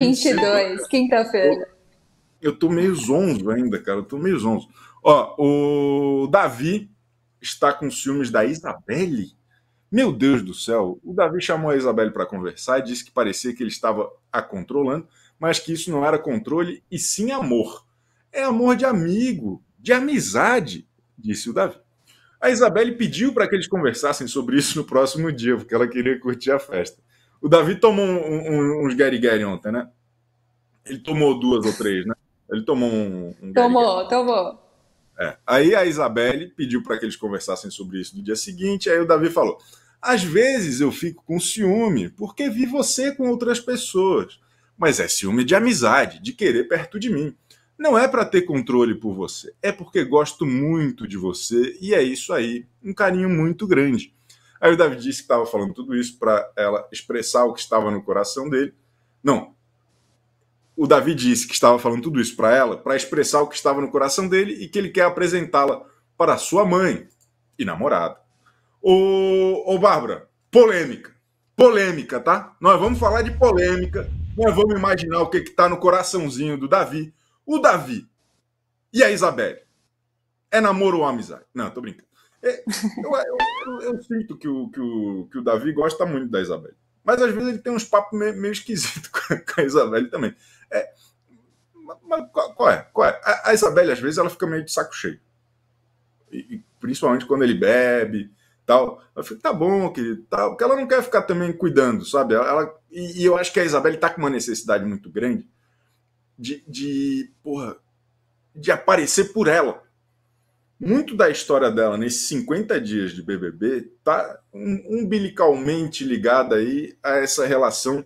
22, quinta-feira. Eu tô meio zonzo ainda, cara. Eu tô meio zonzo. Ó, o Davi está com ciúmes da Isabelle. Meu Deus do céu, o Davi chamou a Isabelle para conversar e disse que parecia que ele estava a controlando, mas que isso não era controle e sim amor. É amor de amigo, de amizade, disse o Davi. A Isabelle pediu para que eles conversassem sobre isso no próximo dia, porque ela queria curtir a festa. O Davi tomou um, um, uns Gary Gary ontem, né? Ele tomou duas ou três, né? Ele tomou um. um tomou, Gary tomou. É. Aí a Isabelle pediu para que eles conversassem sobre isso no dia seguinte. Aí o Davi falou: às vezes eu fico com ciúme porque vi você com outras pessoas, mas é ciúme de amizade, de querer perto de mim. Não é para ter controle por você, é porque gosto muito de você e é isso aí, um carinho muito grande. Aí o Davi disse que estava falando tudo isso para ela expressar o que estava no coração dele. Não. O Davi disse que estava falando tudo isso para ela para expressar o que estava no coração dele e que ele quer apresentá-la para sua mãe e namorada. Ô, ô Bárbara, polêmica. Polêmica, tá? Nós vamos falar de polêmica. Nós vamos imaginar o que está no coraçãozinho do Davi. O Davi e a Isabelle. É namoro ou amizade? Não, tô brincando. É, eu, eu, eu, eu, sinto que o, que, o, que o Davi gosta muito da Isabelle. Mas às vezes ele tem uns papos meio, meio esquisitos com a Isabelle também. É, mas qual, qual, é? Qual é? A, a Isabelle, às vezes, ela fica meio de saco cheio. E, e principalmente quando ele bebe tal. Ela fica tá bom, querido, tal. Porque ela não quer ficar também cuidando, sabe? Ela, ela e, e, eu acho que a Isabelle tá com uma necessidade muito grande de, de, porra, de aparecer por ela muito da história dela nesses 50 dias de BBB tá umbilicalmente ligada aí a essa relação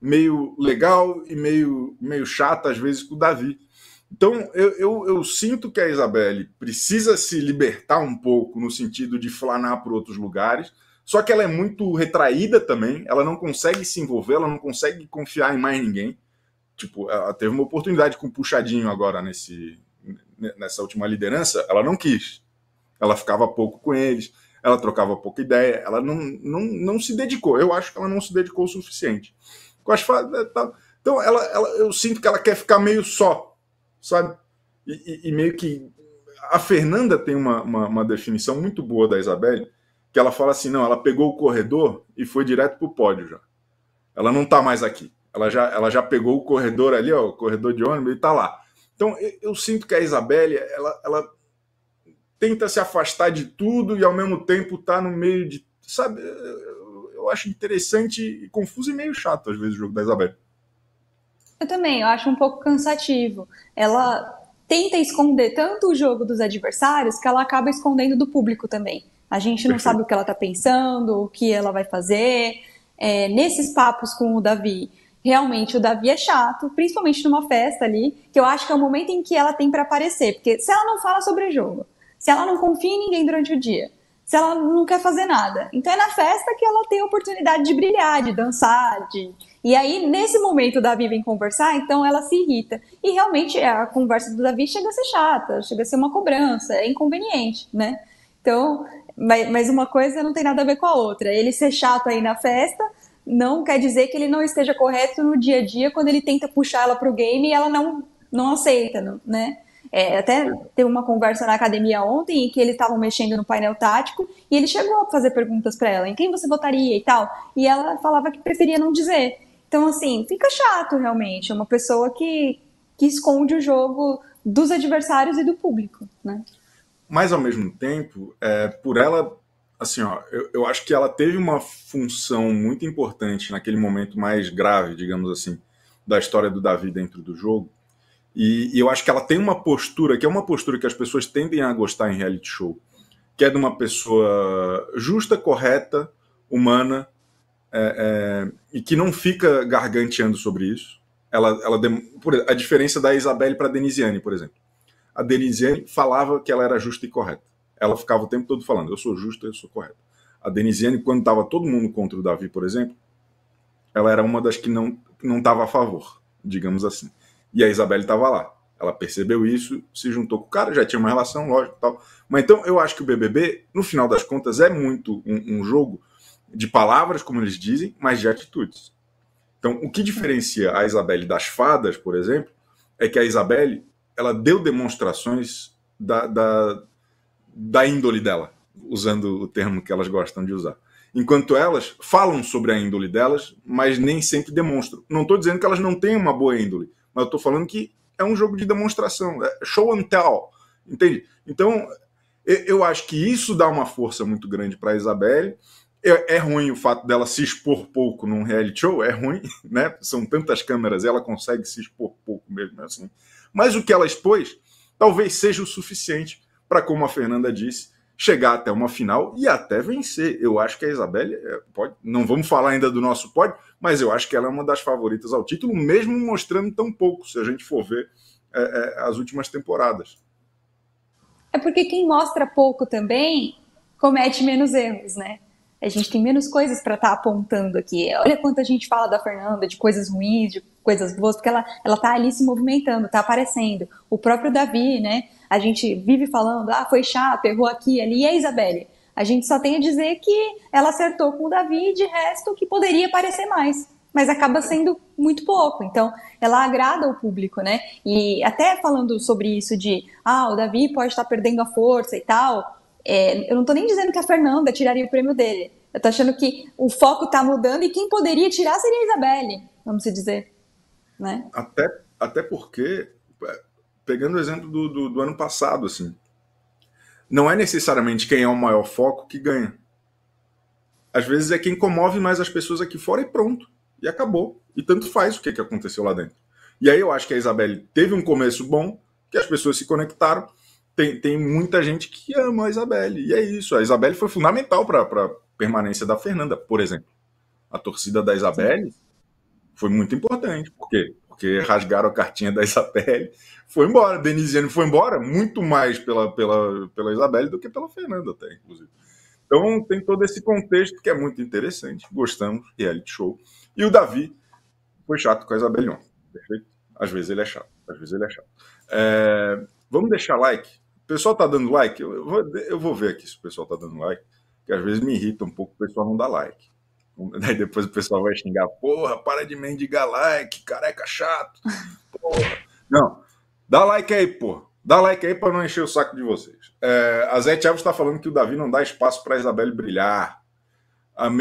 meio legal e meio, meio chata, às vezes, com o Davi. Então, eu, eu, eu sinto que a Isabelle precisa se libertar um pouco no sentido de flanar por outros lugares, só que ela é muito retraída também, ela não consegue se envolver, ela não consegue confiar em mais ninguém. Tipo, ela teve uma oportunidade com o Puxadinho agora nesse, né, nessa última liderança, ela não quis. Ela ficava pouco com eles, ela trocava pouca ideia, ela não, não, não se dedicou. Eu acho que ela não se dedicou o suficiente. Com as né, então, ela, ela, eu sinto que ela quer ficar meio só, sabe? E, e, e meio que. A Fernanda tem uma, uma, uma, definição muito boa da Isabelle, que ela fala assim: não, ela pegou o corredor e foi direto para o pódio já. Ela não está mais aqui. Ela já, ela já pegou o corredor ali, ó, o corredor de ônibus, e está lá. Então, eu, eu sinto que a Isabelle, ela, ela tenta se afastar de tudo e, ao mesmo tempo, está no meio de. Sabe? Eu, eu acho interessante e confuso e meio chato, às vezes, o jogo da Isabelle. Eu também, eu acho um pouco cansativo. Ela tenta esconder tanto o jogo dos adversários que ela acaba escondendo do público também. A gente não sabe o que ela está pensando, o que ela vai fazer. É, nesses papos com o Davi, realmente o Davi é chato, principalmente numa festa ali, que eu acho que é o momento em que ela tem para aparecer, porque se ela não fala sobre o jogo, se ela não confia em ninguém durante o dia, se ela não quer fazer nada. Então é na festa que ela tem a oportunidade de brilhar, de dançar, de... E aí, nesse momento, o Davi vem conversar, então ela se irrita. E realmente a conversa do Davi chega a ser chata, chega a ser uma cobrança, é inconveniente, né? Então, mas, mas uma coisa não tem nada a ver com a outra. Ele ser chato aí na festa não quer dizer que ele não esteja correto no dia a dia quando ele tenta puxar ela o game e ela não, não aceita, né? É, até teve uma conversa na academia ontem em que eles estavam mexendo no painel tático e ele chegou a fazer perguntas para ela, em quem você votaria e tal, e ela falava que preferia não dizer. Então, assim, fica chato realmente, é uma pessoa que, que esconde o jogo dos adversários e do público, né? Mas, ao mesmo tempo, é, por ela assim, ó, eu, eu acho que ela teve uma função muito importante naquele momento mais grave, digamos assim, da história do Davi dentro do jogo. E, e, eu acho que ela tem uma postura, que é uma postura que as pessoas tendem a gostar em reality show, que é de uma pessoa justa, correta, humana, é, é, e que não fica garganteando sobre isso. Ela, ela a diferença da Isabelle para a Denisiane, por exemplo. A Denisiane falava que ela era justa e correta ela ficava o tempo todo falando: eu sou justa, eu sou correta. A Denisiane, quando estava todo mundo contra o Davi, por exemplo, ela era uma das que não estava a favor, digamos assim. E a Isabelle estava lá. Ela percebeu isso, se juntou com o cara, já tinha uma relação, lógico tal. Mas então eu acho que o BBB, no final das contas, é muito um, um jogo de palavras, como eles dizem, mas de atitudes. Então, o que diferencia a Isabelle das fadas, por exemplo, é que a Isabelle ela deu demonstrações da, da, da índole dela, usando o termo que elas gostam de usar. Enquanto elas falam sobre a índole delas, mas nem sempre demonstram. Não estou dizendo que elas não têm uma boa índole, mas estou falando que é um jogo de demonstração, é show and tell, entende? Então, eu acho que isso dá uma força muito grande para a Isabelle. É, é, ruim o fato dela se expor pouco num reality show, é ruim, né? São tantas câmeras, ela consegue se expor pouco mesmo assim. Mas o que ela expôs talvez seja o suficiente para, como a Fernanda disse, chegar até uma final e até vencer. Eu acho que a Isabelle eh, pode, não vamos falar ainda do nosso pódio, mas eu acho que ela é uma das favoritas ao título, mesmo mostrando tão pouco, se a gente for ver é, é, as últimas temporadas. É porque quem mostra pouco também comete menos erros, né? a gente tem menos coisas para estar tá apontando aqui. Olha quanto a gente fala da Fernanda, de coisas ruins, de coisas boas, porque ela, ela tá ali se movimentando, tá aparecendo. O próprio Davi, né? A gente vive falando, ah, foi chato, errou aqui, ali. E a Isabelle? A gente só tem a dizer que ela acertou com o Davi e de resto que poderia parecer mais. Mas acaba sendo muito pouco. Então, ela agrada o público, né? E até falando sobre isso de, ah, o Davi pode estar tá perdendo a força e tal é, eu não estou nem dizendo que a Fernanda tiraria o prêmio dele. Eu estou achando que o foco está mudando e quem poderia tirar seria a Isabelle, vamos dizer. Né? Até, até porque, é, pegando o exemplo do, do, do ano passado, assim, não é necessariamente quem é o maior foco que ganha. Às vezes é quem comove mais as pessoas aqui fora e pronto. E acabou. E tanto faz o que, que aconteceu lá dentro. E aí eu acho que a Isabelle teve um começo bom, que as pessoas se conectaram, tem, tem muita gente que ama a Isabelle. E é isso. A Isabelle foi fundamental para a permanência da Fernanda, por exemplo. A torcida da Isabelle foi muito importante. Por quê? Porque rasgaram a cartinha da Isabelle, foi embora. Denisiane foi embora muito mais pela, pela, pela Isabelle do que pela Fernanda, até, inclusive. Então tem todo esse contexto que é muito interessante. Gostamos, reality show. E o Davi foi chato com a Isabelle ontem. Perfeito? Às vezes ele é chato, às vezes ele é chato. É... Vamos deixar like, pessoal tá dando like? Eu vou, eu vou ver aqui se o pessoal tá dando like, que às vezes me irrita um pouco o pessoal não dá like. Daí depois o pessoal vai xingar, porra, para de mendigar like, careca chato. Porra. Não, dá like aí, porra. Dá like aí para não encher o saco de vocês. É, a Zé Tiago está falando que o Davi não dá espaço para a Isabelle brilhar. A